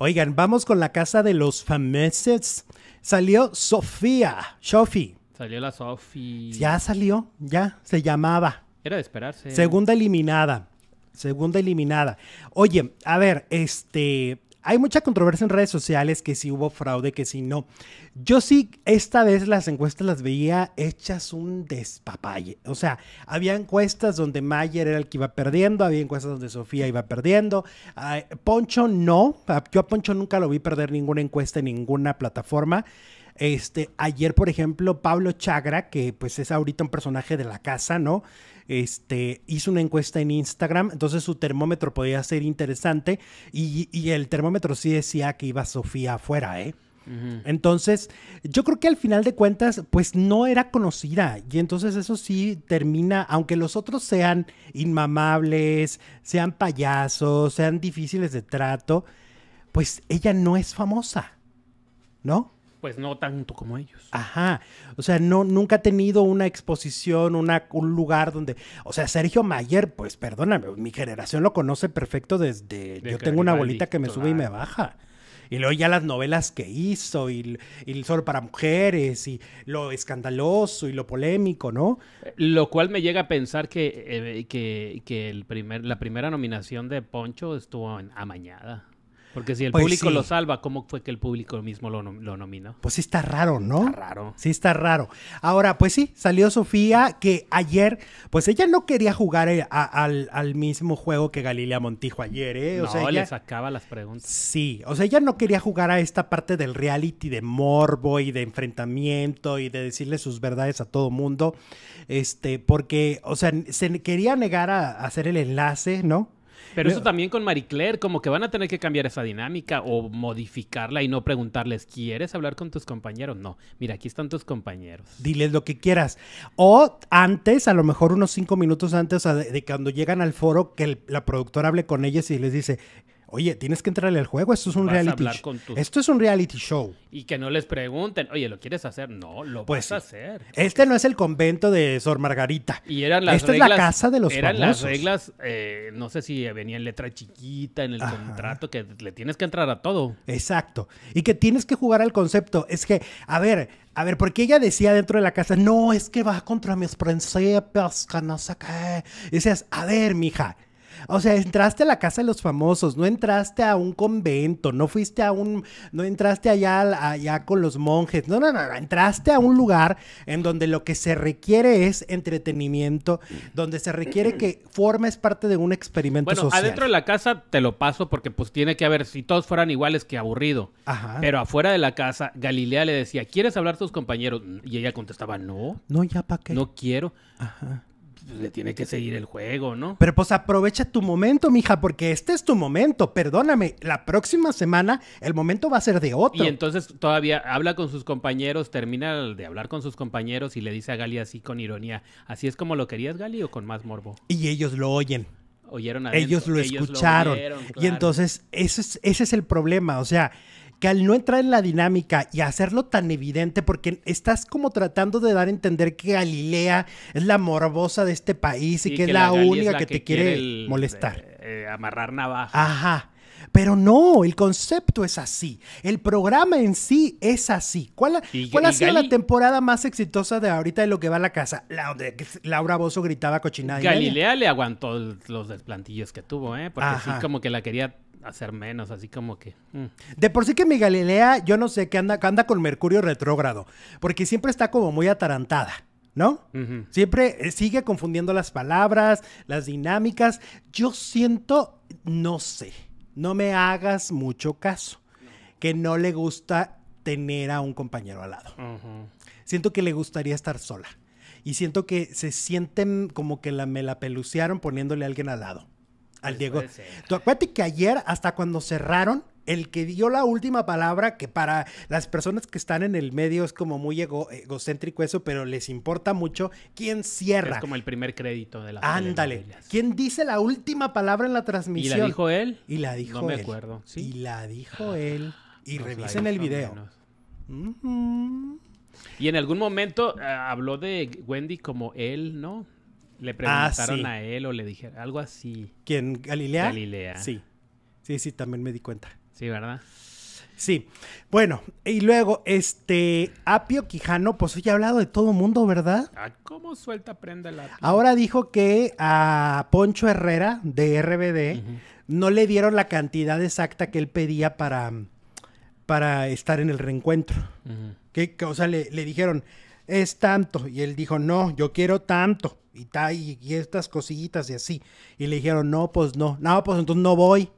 Oigan, vamos con la casa de los famosos. Salió Sofía, Sofi. Salió la Sofi. Ya salió, ya, se llamaba. Era de esperarse. Segunda eliminada. Segunda eliminada. Oye, a ver, este, hay mucha controversia en redes sociales que si hubo fraude, que si no. Yo sí, esta vez las encuestas las veía hechas un despapalle. O sea, había encuestas donde Mayer era el que iba perdiendo, había encuestas donde Sofía iba perdiendo. Poncho no, yo a Poncho nunca lo vi perder ninguna encuesta en ninguna plataforma. Este, ayer, por ejemplo, Pablo Chagra, que pues es ahorita un personaje de la casa, ¿no? este, hizo una encuesta en Instagram, entonces su termómetro podía ser interesante y, el termómetro sí decía que iba Sofía afuera, ¿eh? Entonces, yo creo que al final de cuentas, pues no era conocida. Y entonces eso sí termina, aunque los otros sean inmamables, sean payasos, sean difíciles de trato, pues ella no es famosa, ¿no? pues no tanto como ellos. Ajá. O sea, no, nunca ha tenido una exposición, una, un lugar donde. O sea, Sergio Mayer, pues perdóname, mi generación lo conoce perfecto desde. yo tengo una bolita que me sube y me baja. Y luego ya las novelas que hizo, y, y, solo para mujeres, y lo escandaloso y lo polémico, ¿no? Eh, lo cual me llega a pensar que, eh, que, que el primer, la primera nominación de Poncho estuvo en amañada. Porque si el pues público lo salva, ¿cómo fue que el público mismo lo, lo, nominó? Pues sí está raro, ¿no? Está raro. Sí está raro. Ahora, pues sí, salió Sofía que ayer, pues ella no quería jugar eh, al, mismo juego que Galilea Montijo ayer, ¿eh? O no, sea, ella... le sacaba las preguntas. Sí, o sea, ella no quería jugar a esta parte del reality de morbo y de enfrentamiento y de decirle sus verdades a todo mundo, este, porque, o sea, se quería negar a hacer el enlace, ¿no? Pero eso también con Marie Claire, como que van a tener que cambiar esa dinámica o modificarla y no preguntarles, ¿quieres hablar con tus compañeros? No, mira, aquí están tus compañeros. Diles lo que quieras. O antes, a lo mejor unos cinco minutos antes de, cuando llegan al foro, que la productora hable con ellas y les dice, Oye, tienes que entrarle al juego, esto es un reality show. Esto es un reality show. Y que no les pregunten, oye, ¿lo quieres hacer? No, lo puedes vas a hacer. Este no es el convento de Sor Margarita. Y eran Esta es la casa de los Eran las reglas, eh, no sé si venía en letra chiquita, en el contrato, que le tienes que entrar a todo. Exacto. Y que tienes que jugar al concepto. Es que, a ver, a ver, ¿por qué ella decía dentro de la casa, no, es que va contra mis principios, que no sé Y decías, a ver, mija, o sea, entraste a la casa de los famosos, no entraste a un convento, no fuiste a un, no entraste allá, allá con los monjes, no, no, no, entraste a un lugar en donde lo que se requiere es entretenimiento, donde se requiere que formes parte de un experimento bueno, adentro de la casa te lo paso porque pues tiene que haber, si todos fueran iguales, que aburrido. Ajá. Pero afuera de la casa, Galilea le decía, ¿quieres hablar a tus compañeros? Y ella contestaba, no. No, ya para qué. No quiero. Ajá. Pues, le tiene que seguir el juego, ¿no? Pero pues aprovecha tu momento, mija, porque este es tu momento. Perdóname, la próxima semana el momento va a ser de otro. Y entonces todavía habla con sus compañeros, termina de hablar con sus compañeros y le dice a Gali así con ironía: ¿Así es como lo querías, Gali, o con más morbo? Y ellos lo oyen. Oyeron a Ellos lo escucharon. Y entonces, ese es, ese es el problema. O sea, que al no entrar en la dinámica y hacerlo tan evidente, porque estás como tratando de dar a entender que Galilea es la morbosa de este país y, que, es la, única que, te quiere, molestar. Eh, eh, amarrar navaja. Ajá. Pero no, el concepto es así. El programa en sí es así. ¿Cuál, ha sido la temporada más exitosa de ahorita de lo que va a la casa? La, Laura Bozo gritaba cochinada. Galilea le aguantó los desplantillos que tuvo, ¿eh? Porque sí, como que la quería hacer menos, así como que. Mm. De por sí que mi Galilea, yo no sé, qué anda, anda con Mercurio retrógrado, porque siempre está como muy atarantada. ¿No? Siempre eh, sigue confundiendo las palabras, las dinámicas. Yo siento, no sé, no me hagas mucho caso, que no le gusta tener a un compañero al lado. Siento que le gustaría estar sola. Y siento que se sienten como que la, me la peluciaron poniéndole a alguien al lado al Diego. Tú acuérdate que ayer, hasta cuando cerraron, el que dio la última palabra, que para las personas que están en el medio es como muy egocéntrico eso, pero les importa mucho quién cierra. Es como el primer crédito de la Ándale. ¿Quién dice la última palabra en la transmisión? ¿Y la dijo él? Y la dijo él. No me acuerdo. Y la dijo él. Y revisen el video. Y en algún momento eh, habló de Wendy como él, ¿no? Le ah, preguntaron a él o le dijeron algo así. ¿Quién? ¿Galilea? Galilea. Sí. Sí, sí, también me di cuenta. Sí, ¿verdad? Sí. Bueno, y luego, este, Apio Quijano, pues hoy ha hablado de todo mundo, ¿verdad? Ah, ¿Cómo suelta prenda el Ahora dijo que a Poncho Herrera, de RBD, no le dieron la cantidad exacta que él pedía para, para estar en el reencuentro. que, o sea, le, le dijeron, es tanto. Y él dijo, no, yo quiero tanto. Y, y, estas cosillitas y así. Y le dijeron, no, pues no, no, pues entonces no voy.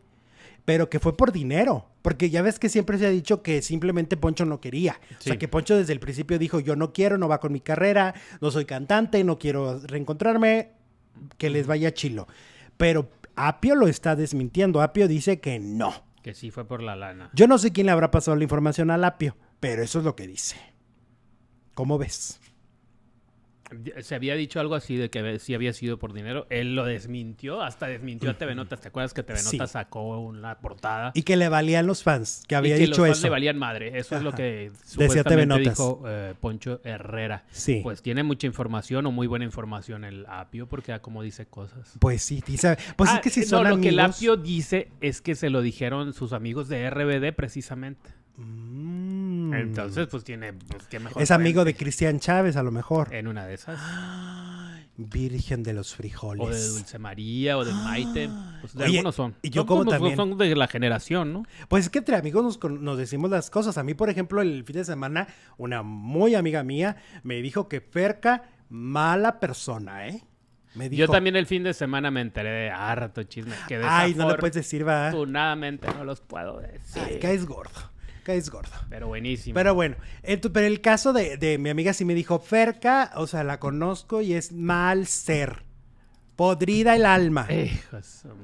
Pero que fue por dinero. Porque ya ves que siempre se ha dicho que simplemente Poncho no quería. O sea, que Poncho desde el principio dijo, yo no quiero, no va con mi carrera, no soy cantante, no quiero reencontrarme, que les vaya chilo. Pero Apio lo está desmintiendo. Apio dice que no. Que sí fue por la lana. Yo no sé quién le habrá pasado la información al Apio, pero eso es lo que dice. ¿Cómo ves? Se había dicho algo así de que sí había sido por dinero. Él lo desmintió, hasta desmintió a TV Notas. ¿Te acuerdas que TV sacó una portada? Y que le valían los fans, que había que dicho los fans le valían madre. Eso es lo que Decía TV dijo eh, Poncho Herrera. Sí. Pues tiene mucha información o muy buena información el Apio, porque da como dice cosas. Pues sí, dice. Pues es ah, que si eh, no, lo que el Apio dice es que se lo dijeron sus amigos de RBD precisamente. Mm. Entonces, mm. pues tiene, pues, Es amigo de Cristian Chávez, a lo mejor. En una de esas. Virgen de los frijoles. O de Dulce María, o de Maite. Pues de algunos son. Y yo como, Son de la generación, ¿no? Pues es que entre amigos nos, decimos las cosas. A mí, por ejemplo, el fin de semana, una muy amiga mía me dijo que Ferca, mala persona, ¿eh? Me dijo, Yo también el fin de semana me enteré de harto chisme. Que Ay, no lo puedes decir, va. Afortunadamente no los puedo decir. Ay, es gordo es gordo. Pero buenísimo. Pero bueno, pero el caso de, mi amiga sí me dijo, Ferca, o sea, la conozco y es mal ser. Podrida el alma.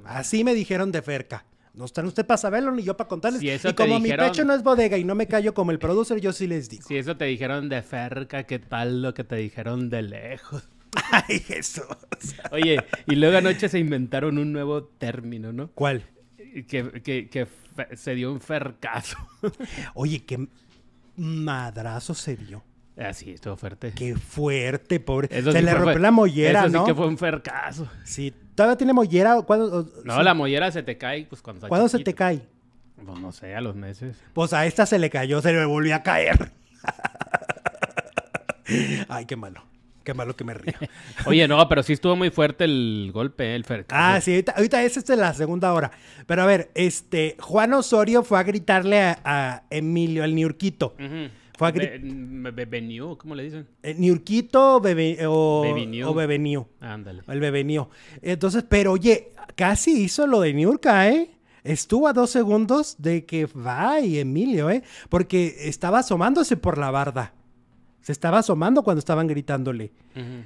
Así me dijeron de Ferca. No están usted para saberlo ni yo para contarles. y como mi pecho no es bodega y no me callo como el producer, yo sí les digo. Si eso te dijeron de Ferca, ¿qué tal lo que te dijeron de lejos? Ay, Jesús. Oye, y luego anoche se inventaron un nuevo término, ¿no? ¿Cuál? Que, que, que se dio un fercazo. Oye, qué madrazo se dio. Así, ah, sí, estuvo fuerte. Qué fuerte, pobre. se le rompió la mollera, eso ¿no? Sí que fue un fercazo. Sí, todavía tiene mollera. no, la mollera se te cae pues cuando ¿Cuándo se te cae? Pues no sé, a los meses. Pues a esta se le cayó, se le volvió a caer. Ay, qué malo. Qué malo que me río. Oye, no, pero sí estuvo muy fuerte el golpe, eh, el Fer. Ah, sí, ahorita, es la segunda hora. Pero a ver, este, Juan Osorio fue a gritarle a, Emilio, al Niurquito. Fue a mm, ¿cómo le dicen? Eh, Niurquito o, o Ándale. El Bebenío. Entonces, pero oye, casi hizo lo de Niurca, ¿eh? estuvo a dos segundos de que va y Emilio, ¿eh? Porque estaba asomándose por la barda. Se estaba asomando cuando estaban gritándole.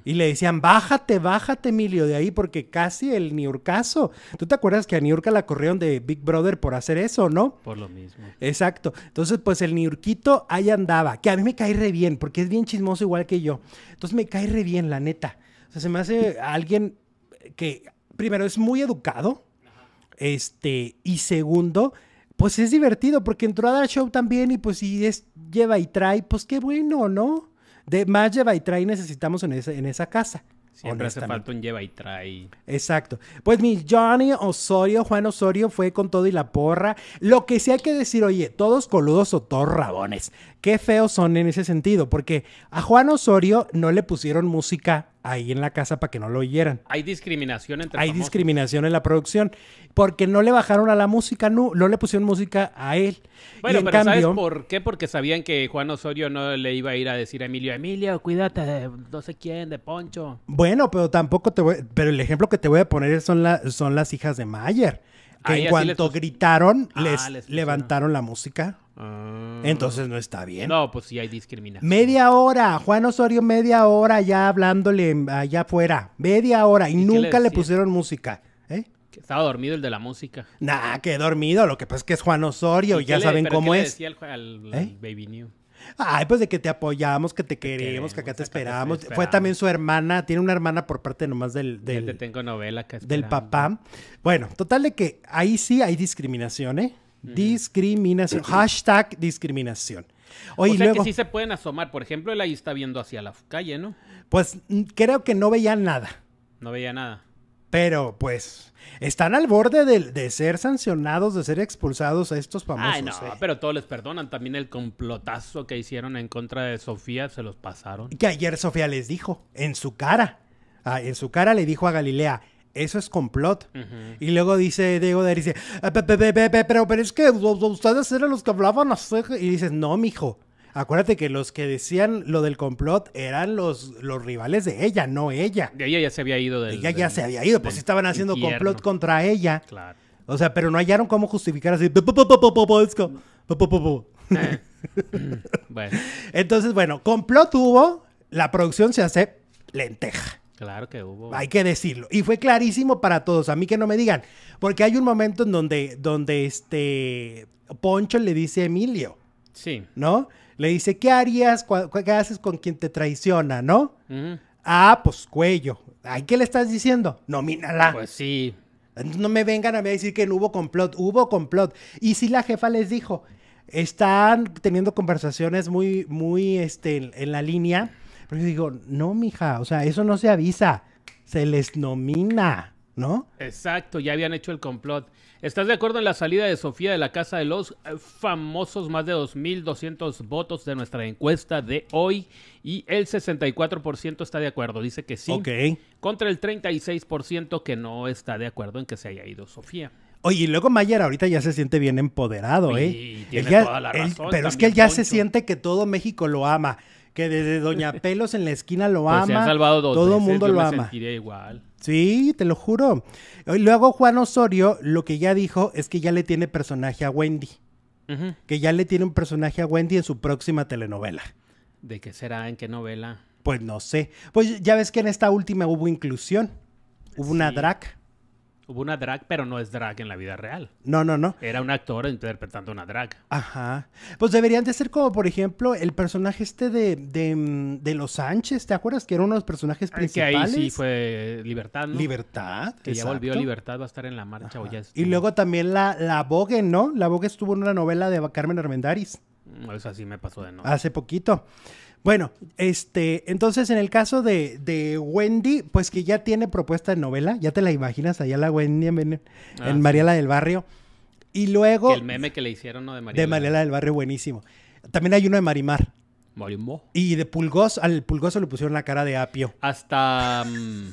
Y le decían, bájate, bájate, Emilio, de ahí, porque casi el Niurcaso. ¿Tú te acuerdas que a niurca la corrieron de Big Brother por hacer eso, no? Por lo mismo. Exacto. Entonces, pues el Niurquito ahí andaba, que a mí me cae re bien, porque es bien chismoso igual que yo. Entonces me cae re bien, la neta. O sea, se me hace alguien que, primero, es muy educado. Este, y segundo, pues es divertido porque entró a dar show también y pues si es, lleva y trae, pues qué bueno, ¿no? de más lleva y trae necesitamos en, en esa casa. Siempre hace falta un lleva y trae. Exacto. Pues mi Johnny Osorio, Juan Osorio, fue con todo y la porra. Lo que sí hay que decir, oye, todos coludos o todos rabones. Qué feos son en ese sentido, porque a Juan Osorio no le pusieron música ahí en la casa para que no lo oyeran. Hay discriminación entre Hay discriminación en la producción porque no le bajaron a la música, no, le pusieron música a él. Bueno, pero ¿sabes por qué? Porque sabían que Juan Osorio no le iba a ir a decir a Emilio, Emilio, cuídate de no sé quién, de Poncho. Bueno, pero tampoco te voy, pero el ejemplo que te voy a poner son, son las hijas de Mayer. Que ah, en cuanto gritaron, ah, les levantaron la música. Ah. Entonces no está bien. No, pues sí hay discriminación. Media hora, Juan Osorio media hora ya hablándole allá afuera. Media hora y, nunca le, pusieron música. ¿eh? estaba dormido el de la música. Nah, que dormido. Lo que pasa es que es Juan Osorio, ya saben cómo ¿qué es. Le decía ¿Eh? Baby New? Ay, pues de que te apoyamos, que te, queremos, que acá te esperamos. Fue también su hermana, tiene una hermana por parte nomás del, del, te tengo novela del papá. Bueno, total de que ahí sí hay discriminación, ¿eh? Discriminación. Hashtag discriminación. Oye, o sea luego, que sí se pueden asomar. Por ejemplo, él ahí está viendo hacia la calle, ¿no? Pues creo que no veía nada. No veía nada. Pero pues están al borde de, ser sancionados, de ser expulsados a estos famosos. Ay, no, ¿eh? pero todos les perdonan. También el complotazo que hicieron en contra de Sofía se los pasaron. Que ayer Sofía les dijo, en su cara, ah, en su cara le dijo a Galilea, eso es complot. Y luego dice Diego de dice, ah, pero, es que ustedes eran los que hablaban Y dices, no, mijo. Acuérdate que los que decían lo del complot eran los, los rivales de ella, no ella. De ella ya se había ido del, Ella ya se había ido, pues estaban haciendo complot contra ella. Claro. O sea, pero no hallaron cómo justificar así. Entonces, bueno, complot hubo, la producción se hace lenteja. Claro que hubo. Hay que decirlo. Y fue clarísimo para todos. A mí que no me digan. Porque hay un momento en donde, donde este Poncho le dice a Emilio. Sí. ¿No? Le dice, ¿qué harías? ¿Qué haces con quien te traiciona? ¿No? Ah, pues cuello. ¿Ay qué le estás diciendo? Nomínala. Pues sí. No me vengan a decir que no hubo complot. Hubo complot. Y si la jefa les dijo, están teniendo conversaciones muy, muy este, en la línea pero yo digo, no, mija, o sea, eso no se avisa, se les nomina, ¿no? Exacto, ya habían hecho el complot. ¿Estás de acuerdo en la salida de Sofía de la Casa de los eh, famosos más de 2.200 votos de nuestra encuesta de hoy? Y el 64% está de acuerdo, dice que sí. Ok. Contra el 36% que no está de acuerdo en que se haya ido Sofía. Oye, y luego Mayer ahorita ya se siente bien empoderado, ¿eh? Sí, tiene toda la razón, pero es que él ya se siente que todo México lo ama que desde Doña Pelos en la esquina lo ama. Pues se han salvado dos todo mundo lo ama. igual. Sí, te lo juro. luego Juan Osorio lo que ya dijo es que ya le tiene personaje a Wendy. Que ya le tiene un personaje a Wendy en su próxima telenovela. ¿De qué será? ¿En qué novela? Pues no sé. Pues ya ves que en esta última hubo inclusión. Hubo una drag. Hubo una drag, pero no es drag en la vida real. No, no, no. Era un actor interpretando una drag. Ajá. Pues deberían de ser como, por ejemplo, el personaje este de, mm, Los Sánchez, ¿te acuerdas? Que era uno de los personajes principales. Ah, que ahí sí fue Libertad, Libertad, Que ya volvió Libertad, va a estar en la marcha o ya Y luego también la, la Vogue, ¿no? La Vogue estuvo en una novela de Carmen Armendaris. Mm, eso así me pasó de no. Hace poquito. Bueno, este, entonces en el caso de, de, Wendy, pues que ya tiene propuesta de novela, ya te la imaginas allá la Wendy en, ah, Mariela del Barrio. Y luego. el meme que le hicieron, De Mariela. De Mariela del Barrio, buenísimo. También hay uno de Marimar. Y de Pulgoso, al Pulgoso le pusieron la cara de apio. Hasta. Mm,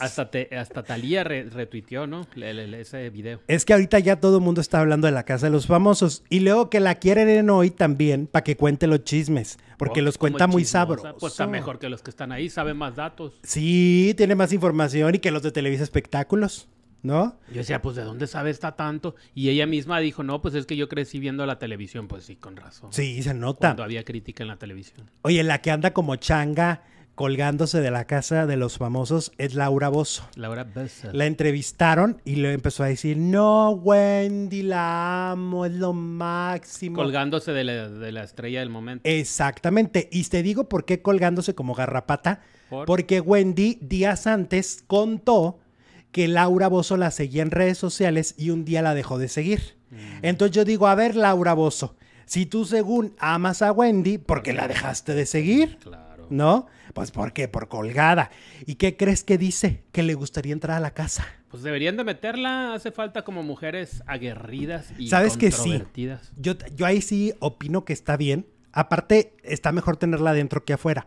hasta, Talía retuiteó, ¿no? ese video. Es que ahorita ya todo el mundo está hablando de la casa de los famosos. Y luego que la quieren hoy también para que cuente los chismes. Porque oh, los cuenta muy sabros. Pues está mejor que los que están ahí, saben más datos. Sí, tiene más información y que los de Televisa Espectáculos. ¿no? Yo decía, pues, ¿de dónde sabe está tanto? Y ella misma dijo, no, pues es que yo crecí viendo la televisión. Pues sí, con razón. Sí, se nota. Cuando había crítica en la televisión. Oye, la que anda como changa colgándose de la casa de los famosos es Laura Bozo. Laura La entrevistaron y le empezó a decir, no, Wendy, la amo, es lo máximo. Colgándose de la, estrella del momento. Exactamente. Y te digo por qué colgándose como garrapata. Porque Wendy días antes contó que Laura Bozo la seguía en redes sociales y un día la dejó de seguir. Mm. Entonces yo digo, a ver, Laura Bozo, si tú según amas a Wendy, ¿por qué la dejaste de seguir? Claro. ¿No? Pues porque por colgada. ¿Y qué crees que dice? Que le gustaría entrar a la casa. Pues deberían de meterla, hace falta como mujeres aguerridas y ¿Sabes Que sí. Yo, yo ahí sí opino que está bien. Aparte, está mejor tenerla dentro que afuera.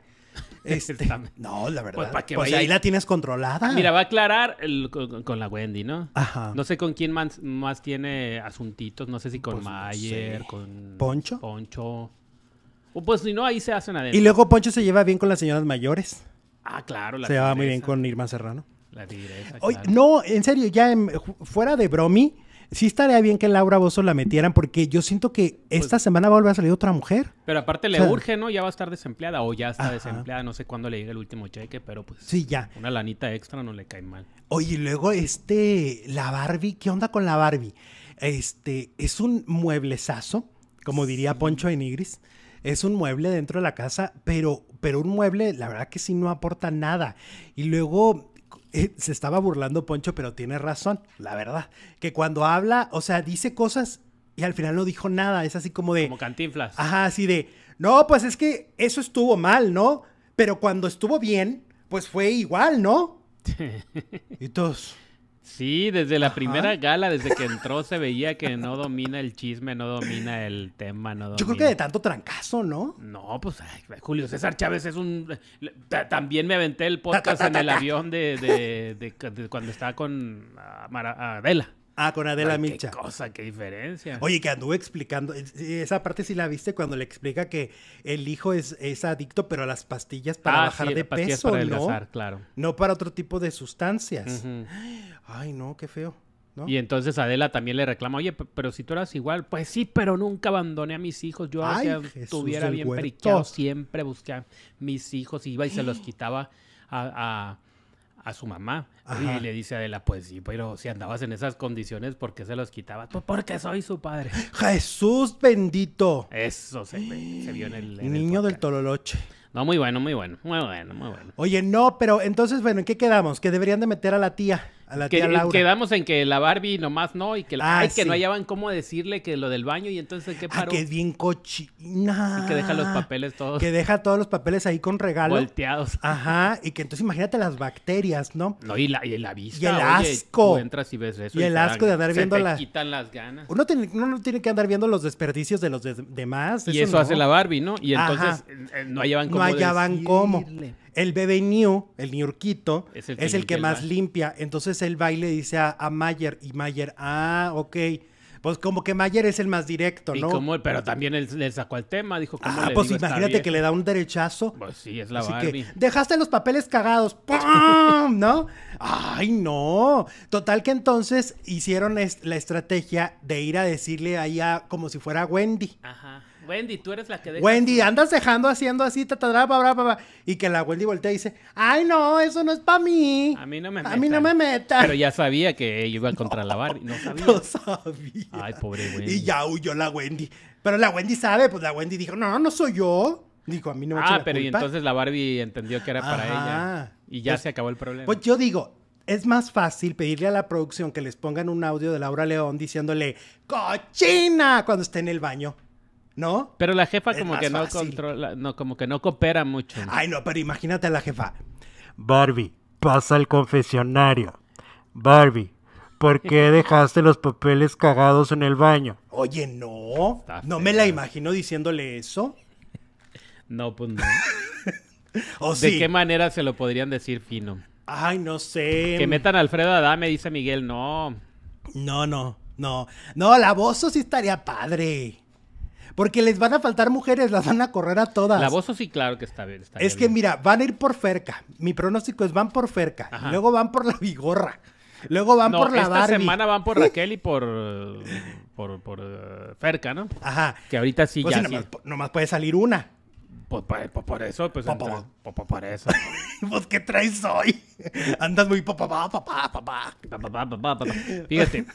Este, no, la verdad. Pues, pues ahí la tienes controlada. Mira, va a aclarar con, la Wendy, ¿no? Ajá. No sé con quién más, tiene asuntitos. No sé si con pues, Mayer, con. Poncho. Poncho. Pues si no, ahí se hacen adentro. Y luego Poncho se lleva bien con las señoras mayores. Ah, claro. La se lleva muy bien con Irma Serrano. La tigresa. no, en serio, ya fuera de bromi sí estaría bien que Laura Bozo la metieran porque yo siento que pues esta semana va a volver a salir otra mujer. Pero aparte le urge, ¿no? Ya va a estar desempleada o ya está desempleada, no sé cuándo le llega el último cheque, pero pues sí, ya. Una lanita extra no le cae mal. Oye, y luego este, la Barbie, ¿qué onda con la Barbie? Este, es un mueblezazo, como diría Poncho de Nigris. Es un mueble dentro de la casa, pero, pero un mueble, la verdad que sí no aporta nada. Y luego eh, se estaba burlando Poncho, pero tiene razón, la verdad. Que cuando habla, o sea, dice cosas y al final no dijo nada. Es así como de. Como cantinflas. Ajá, así de. No, pues es que eso estuvo mal, ¿no? Pero cuando estuvo bien, pues fue igual, ¿no? y todos. Sí, desde la primera gala, desde que entró, se veía que no domina el chisme, no domina el tema, no Yo creo que de tanto trancazo, ¿no? No, pues ay, Julio César Chávez es un... También me aventé el podcast en el avión de, de, de, de cuando estaba con Adela. Ah, con Adela Milcha. Qué cosa, qué diferencia. Oye, que anduve explicando. Esa parte sí la viste cuando le explica que el hijo es, es adicto, pero a las pastillas para ah, bajar de peso, para ¿no? claro. No para otro tipo de sustancias. Ay, no, qué feo. Y entonces Adela también le reclama, oye, pero si tú eras igual, pues sí, pero nunca abandoné a mis hijos. Yo estuviera bien periqueado, siempre busqué a mis hijos, iba y se los quitaba a a su mamá. Y le dice a Adela, pues sí, pero si andabas en esas condiciones, ¿por qué se los quitabas? Pues porque soy su padre. Jesús bendito. Eso se, vio en el... Niño del Tololoche. No, muy bueno, muy bueno, muy bueno, muy bueno. Oye, no, pero entonces, bueno, ¿en qué quedamos? Que deberían de meter a la tía. A la que, Quedamos en que la Barbie nomás no y que, ah, que no hallaban cómo decirle que lo del baño y entonces qué ah, paró. que es bien cochina. Y que deja los papeles todos. Que deja todos los papeles ahí con regalo. Volteados. Ajá. Y que entonces imagínate las bacterias, ¿no? No, y la, vista. Y el asco. entras y ves eso. Y, el asco de andar viendo las. quitan las ganas. Uno, no tiene que andar viendo los desperdicios de los demás. Y eso, hace la Barbie, ¿no? Y entonces eh, no hallaban cómo. No hallaban cómo. El bebé New, el New es el que, es el que más limpia. Entonces y baile dice a, Mayer y Mayer, ah, ok. Pues como que Mayer es el más directo, ¿no? pero también él, le sacó el tema, dijo ¿cómo Ah, pues imagínate que le da un derechazo. Pues sí, es la Así Que, Dejaste los papeles cagados. ¡Pum! ¿No? ¡Ay, no! Total que entonces hicieron la estrategia de ir a decirle ahí a, como si fuera Wendy. Ajá Wendy, tú eres la que deja. Wendy, andas dejando haciendo así, tatadra, Y que la Wendy voltea y dice, ay, no, eso no es para mí. A mí no me meta. A mí no me metas Pero ya sabía que iba contra la Barbie. No sabía. No sabía. Ay, pobre Wendy. Y ya huyó la Wendy. Pero la Wendy sabe, pues la Wendy dijo, no, no no soy yo. Dijo, a mí no me Ah, pero y entonces la Barbie entendió que era para ella. Y ya pues se acabó el problema. Pues yo digo, es más fácil pedirle a la producción que les pongan un audio de Laura León diciéndole, cochina, cuando esté en el baño. ¿no? Pero la jefa como que no controla, no, como que no coopera mucho. Ay, no, pero imagínate a la jefa. Barbie, pasa al confesionario. Barbie, ¿por qué dejaste los papeles cagados en el baño? Oye, no. No me la imagino diciéndole eso. No, pues no. o ¿De qué manera se lo podrían decir fino? Ay, no sé. Que metan a Alfredo Adame, dice Miguel, no. No, no, no. No, la voz sí estaría padre. Porque les van a faltar mujeres, las van a correr a todas. La voz sí, claro que está bien. es que mira, van a ir por Ferca. Mi pronóstico es van por Ferca. Luego van por la Vigorra. Luego van por la esta semana van por Raquel y por por, por eh, Ferca, ¿no? Ajá. Que ahorita sí pues ya. sí. nomás, puede salir una. Pues por, eso, pues. por eso. pues, pues ¿qué traes hoy? Andas muy papá, papá. Papá, papá, papá. Fíjate,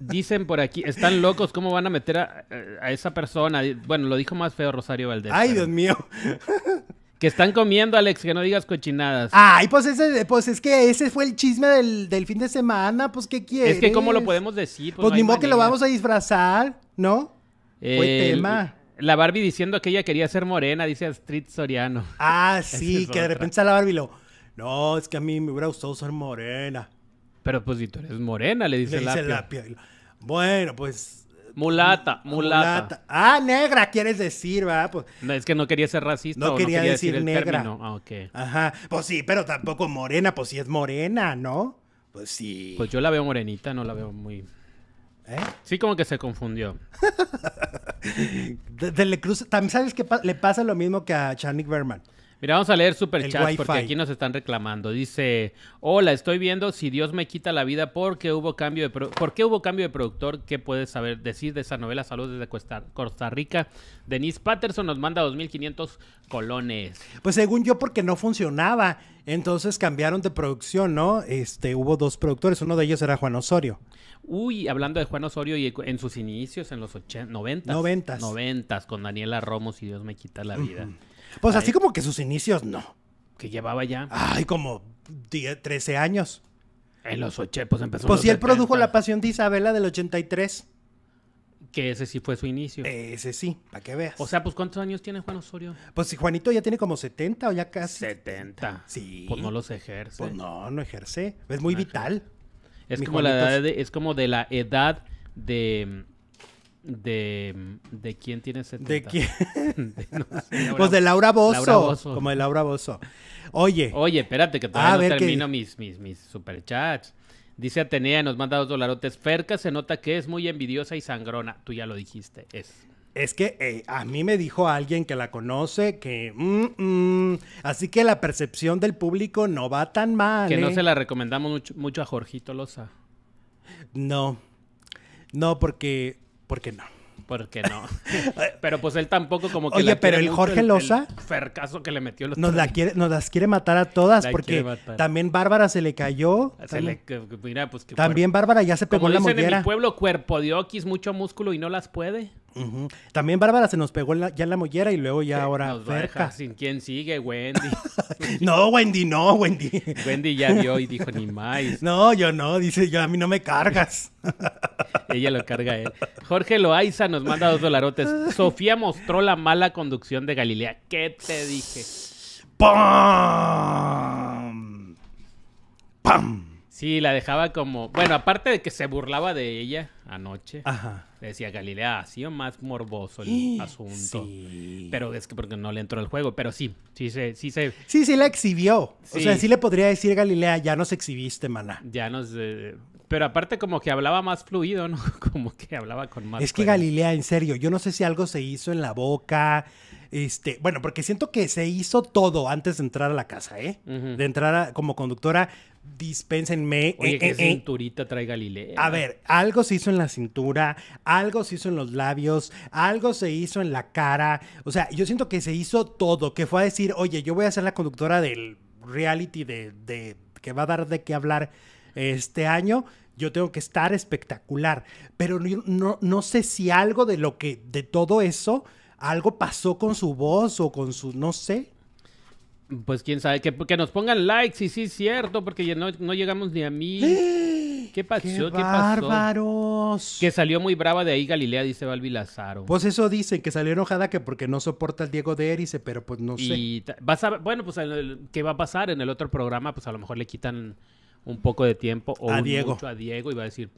Dicen por aquí, están locos, ¿cómo van a meter a, eh, esa persona? Bueno, lo dijo más feo Rosario Valdés. Ay, Dios mío. Que están comiendo, Alex, que no digas cochinadas. Ay, pues, ese, pues es que ese fue el chisme del, fin de semana, pues ¿qué quieres? Es que ¿cómo lo podemos decir? Pues, pues ni modo que lo vamos a disfrazar, ¿no? fue el tema. La Barbie diciendo que ella quería ser morena, dice Street Soriano. Ah, sí, que de repente sale la Barbie y lo... No, es que a mí me hubiera gustado ser morena. Pero pues si tú eres morena, le dice, le dice Bueno, pues... Mm, mulata, mulata, Ah, negra quieres decir, va Pues, no, es que no quería ser racista. No, decir quería, no quería decir, negra. El ah, okay. Ajá. Pues sí, pero tampoco morena, pues sí es morena, ¿no? Pues sí. Pues yo la veo morenita, no la veo muy. ¿Eh? Sí, como que se confundió. de, le también sabes que le pasa lo mismo que a Chanik Berman. Mira, vamos a leer superchats porque aquí nos están reclamando. Dice, hola, estoy viendo si Dios me quita la vida porque hubo cambio de, ¿por qué hubo cambio de productor. ¿Qué puedes saber decir de esa novela? Saludos desde Costa, Rica. Denise Patterson nos manda 2.500 colones. Pues según yo, porque no funcionaba. Entonces cambiaron de producción, ¿no? Este, hubo dos productores, uno de ellos era Juan Osorio. Uy, hablando de Juan Osorio y en sus inicios, en los 90. Noventas. Noventas, con Daniela Romo, y Dios me quita la vida. Pues así como que sus inicios, no. Que llevaba ya. Ay, como 13 años. En los 80, pues empezó. Pues si él produjo La Pasión de Isabela del 83. Que ese sí fue su inicio. Ese sí, para que veas. O sea, pues ¿cuántos años tiene Juan Osorio? Pues si Juanito ya tiene como 70 o ya casi. 70. Sí. Pues no los ejerce. Pues no, no ejerce. Es muy vital. Es como, la edad es como de la edad de de, mm, de quién tiene 70. ¿De quién? pues de Laura Bozo, Como de Laura Bozo. Oye. Oye, espérate que todavía no termino mis, mis, superchats. Dice Atenea, nos manda dos dolarotes. Ferca se nota que es muy envidiosa y sangrona. Tú ya lo dijiste, es. Es que eh, a mí me dijo alguien que la conoce que... Mm, mm, así que la percepción del público no va tan mal. Que no ¿eh? se la recomendamos mucho, mucho a Jorgito Losa. No, no, porque ¿Por qué no? Porque no. pero pues él tampoco como que... Oye, pero el Jorge Loza... Fercaso que le metió los nos, quiere, nos las quiere matar a todas porque también Bárbara se le cayó. también, mira, pues que También Bárbara ya se pegó como la dicen en pueblo, cuerpo de oquis, mucho músculo y no las puede. También Bárbara se nos pegó ya en la mollera y luego ya ahora. sin quién sigue, Wendy. no, Wendy, no, Wendy. Wendy ya vio y dijo ni más. No, yo no, dice yo, a mí no me cargas. Ella lo carga él. Jorge Loaiza nos manda dos dolarotes. Sofía mostró la mala conducción de Galilea. ¿Qué te dije? ¡Pam! ¡Pam! Sí, la dejaba como. Bueno, aparte de que se burlaba de ella anoche. Ajá decía Galilea, ha sido más morboso el asunto. Pero es que porque no le entró el juego. Pero sí, sí se. Sí, se... sí, sí la exhibió. O sea, sí le podría decir Galilea, ya nos exhibiste, maná. Ya nos. Eh, pero aparte como que hablaba más fluido, ¿no? Como que hablaba con más... Es que Galilea, en serio, yo no sé si algo se hizo en la boca, este, bueno, porque siento que se hizo todo antes de entrar a la casa, ¿eh? De entrar como conductora, dispénsenme. Oye, eh, ¿qué eh, eh. cinturita trae Galilea? A ver, algo se hizo en la cintura, algo se hizo en los labios, algo se hizo en la cara, o sea, yo siento que se hizo todo, que fue a decir, oye, yo voy a ser la conductora del reality de, de que va a dar de qué hablar este año, yo tengo que estar espectacular. Pero no, sé si algo de lo que, de todo eso, algo pasó con su voz o con su, no sé. Pues quién sabe, que, nos pongan likes, y sí, es cierto, porque no, no llegamos ni a mí. ¡Eh! ¿Qué pasó? ¡Qué, bárbaros! Que salió muy brava de ahí Galilea, dice Balbi Lazaro. Pues eso dicen, que salió enojada que porque no soporta al Diego de Erice, pero pues no sé. bueno, pues ¿qué va a pasar? En el otro programa, pues a lo mejor le quitan un poco de tiempo o a Diego. mucho a Diego y va a decir,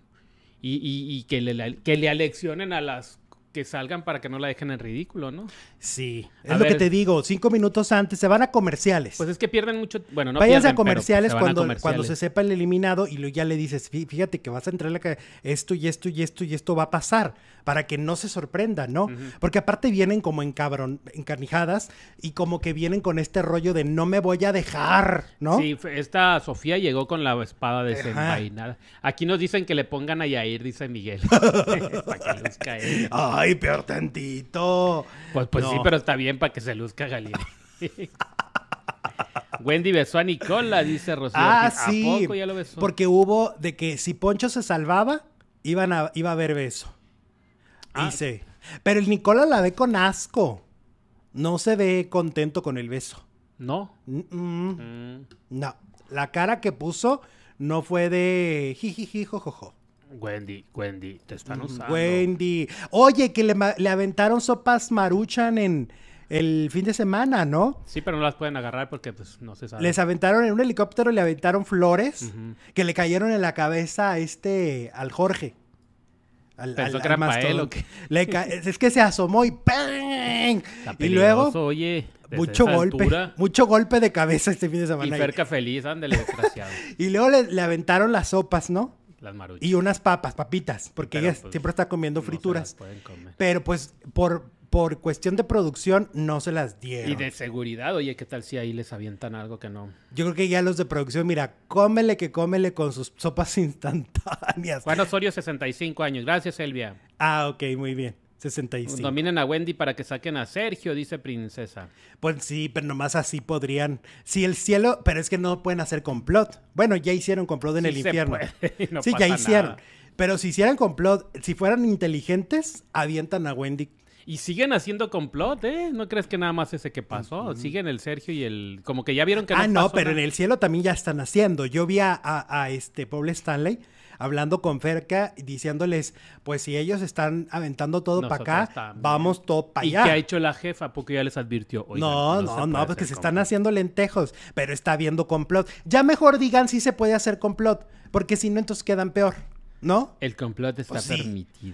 y, y, que, le, que le aleccionen a las que salgan para que no la dejen en ridículo, ¿no? Sí, es lo que te digo, cinco minutos antes se van a comerciales. Pues es que pierden mucho, bueno, no pierden, pues, a comerciales, cuando, cuando se sepa el eliminado y luego ya le dices, fíjate que vas a entrar la que esto y esto y esto y esto va a pasar, para que no se sorprenda, ¿no? Porque aparte vienen como en cabrón, encarnijadas y como que vienen con este rollo de no me voy a dejar, ¿no? Sí, esta Sofía llegó con la espada desenvainada. Aquí nos dicen que le pongan a Yair, dice Miguel. para que Ay, peor tantito. Pues, pues sí, pero está bien para que se luzca Galilea. Wendy besó a Nicola, dice Rocío. Ah, sí. Porque hubo de que si Poncho se salvaba, iban iba a haber beso. Ah. Dice. Pero el Nicola la ve con asco. No se ve contento con el beso. ¿No? Mm. No. La cara que puso no fue de jijiji, jojojo. Wendy, Wendy, te están usando. Wendy. Oye, que le, aventaron sopas maruchan en el fin de semana, ¿no? Sí, pero no las pueden agarrar porque pues no se sabe. Les aventaron en un helicóptero, le aventaron flores que le cayeron en la cabeza a este, al Jorge. Al, Pensó al, que era es que se asomó y ¡pam! Y luego, oye, mucho golpe, mucho golpe de cabeza este fin de semana. Y cerca feliz, ándale, desgraciado. y luego le aventaron las sopas, ¿no? Y unas papas, papitas, porque ella pues, siempre está comiendo frituras. Pero pues por, por cuestión de producción no se las dieron. Y de seguridad, oye, ¿qué tal si ahí les avientan algo que no? Yo creo que ya los de producción, mira, cómele que cómele con sus sopas instantáneas. Juan Osorio, 65 años. Gracias, Elvia. Ah, ok, muy bien. 65. Dominen a Wendy para que saquen a Sergio, dice Princesa. Pues sí, pero nomás así podrían. Si el cielo, pero es que no pueden hacer complot. Bueno, ya hicieron complot en el infierno. sí, ya hicieron. Pero si hicieran complot, si fueran inteligentes, avientan a Wendy. Y siguen haciendo complot, ¿eh? ¿No crees que nada más ese que pasó? Siguen el Sergio y el... Como que ya vieron que... No ah, no, pero en el cielo también ya están haciendo. Yo vi a, este Paul Stanley hablando con Ferca y diciéndoles, pues si ellos están aventando todo para acá, vamos todo para allá. ¿Y qué ha hecho la jefa? Porque ya les advirtió. no, no, no, pues que se están haciendo lentejos, pero está viendo complot. Ya mejor digan si se puede hacer complot, porque si no, entonces quedan peor. ¿No? El complot está pues permitido.